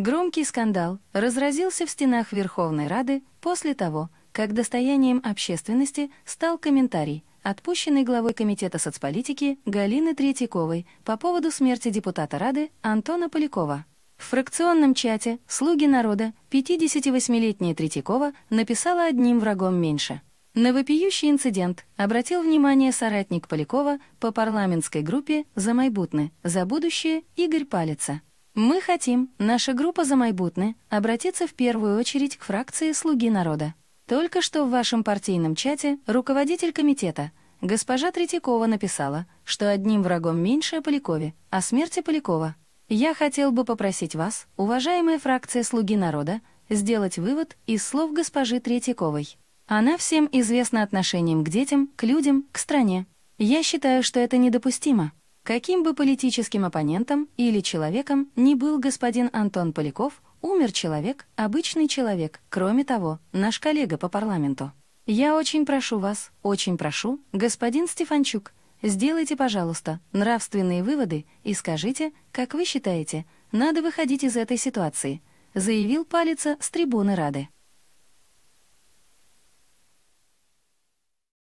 Громкий скандал разразился в стенах Верховной Рады после того, как достоянием общественности стал комментарий, отпущенный главой Комитета соцполитики Галины Третьяковой по поводу смерти депутата Рады Антона Полякова. В фракционном чате «Слуги народа» 58-летняя Третьякова написала одним врагом меньше. На вопиющий инцидент обратил внимание соратник Полякова по парламентской группе «За майбутны», «За будущее» Игорь Палица. Мы хотим, наша группа за майбутны, обратиться в первую очередь к фракции «Слуги народа». Только что в вашем партийном чате руководитель комитета, госпожа Третьякова, написала, что одним врагом меньше о Полякове, о а смерти Полякова. Я хотел бы попросить вас, уважаемая фракция «Слуги народа», сделать вывод из слов госпожи Третьяковой. Она всем известна отношением к детям, к людям, к стране. Я считаю, что это недопустимо. Каким бы политическим оппонентом или человеком ни был господин Антон Поляков, умер человек, обычный человек, кроме того, наш коллега по парламенту. Я очень прошу вас, очень прошу, господин Стефанчук, сделайте, пожалуйста, нравственные выводы и скажите, как вы считаете, надо выходить из этой ситуации, заявил Палица с трибуны Рады.